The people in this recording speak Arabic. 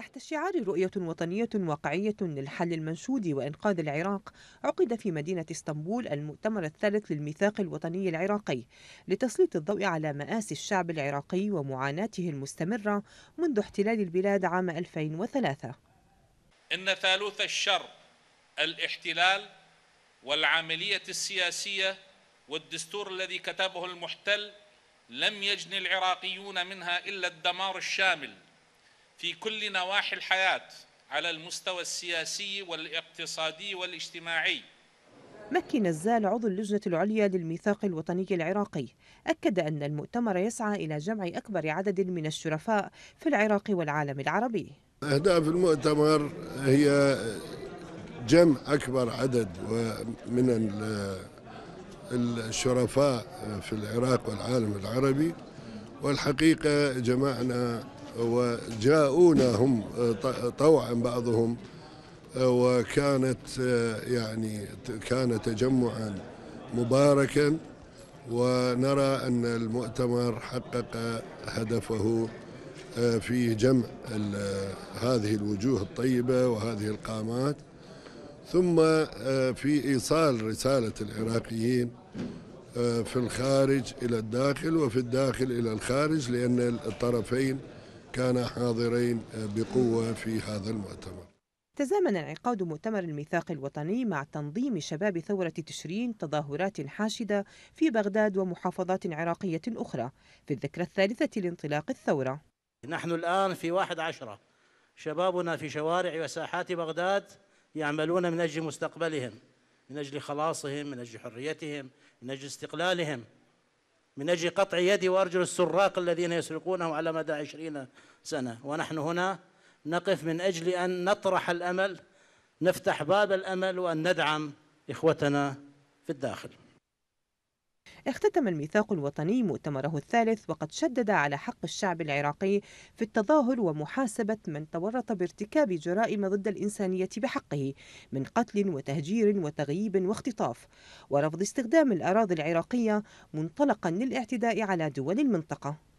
تحت شعار رؤية وطنية واقعية للحل المنشود وإنقاذ العراق عقد في مدينة اسطنبول المؤتمر الثالث للميثاق الوطني العراقي لتسليط الضوء على مآسي الشعب العراقي ومعاناته المستمرة منذ احتلال البلاد عام 2003 إن ثالوث الشر الاحتلال والعملية السياسية والدستور الذي كتبه المحتل لم يجني العراقيون منها إلا الدمار الشامل في كل نواحي الحياه على المستوى السياسي والاقتصادي والاجتماعي مكي نزال عضو اللجنة العليا للميثاق الوطني العراقي أكد أن المؤتمر يسعى إلى جمع أكبر عدد من الشرفاء في العراق والعالم العربي أهداف المؤتمر هي جمع أكبر عدد من الشرفاء في العراق والعالم العربي والحقيقة جمعنا وجاءونا هم آه، طوعا بعضهم آه، وكانت آه، يعني كان تجمعا مباركا ونرى ان المؤتمر حقق هدفه في جمع هذه الوجوه الطيبه وهذه القامات ثم في ايصال رساله العراقيين في الخارج الى الداخل وفي الداخل الى الخارج لان الطرفين كانا حاضرين بقوة في هذا المؤتمر تزامن انعقاد مؤتمر الميثاق الوطني مع تنظيم شباب ثورة تشرين تظاهرات حاشدة في بغداد ومحافظات عراقية أخرى في الذكرى الثالثة لانطلاق الثورة نحن الآن في واحد عشرة شبابنا في شوارع وساحات بغداد يعملون من أجل مستقبلهم من أجل خلاصهم من أجل حريتهم من أجل استقلالهم من أجل قطع يد وأرجل السراق الذين يسرقونه على مدى عشرين سنة ونحن هنا نقف من أجل أن نطرح الأمل نفتح باب الأمل وأن ندعم إخوتنا في الداخل اختتم الميثاق الوطني مؤتمره الثالث وقد شدد على حق الشعب العراقي في التظاهر ومحاسبة من تورط بارتكاب جرائم ضد الإنسانية بحقه من قتل وتهجير وتغييب واختطاف ورفض استخدام الأراضي العراقية منطلقا للاعتداء على دول المنطقة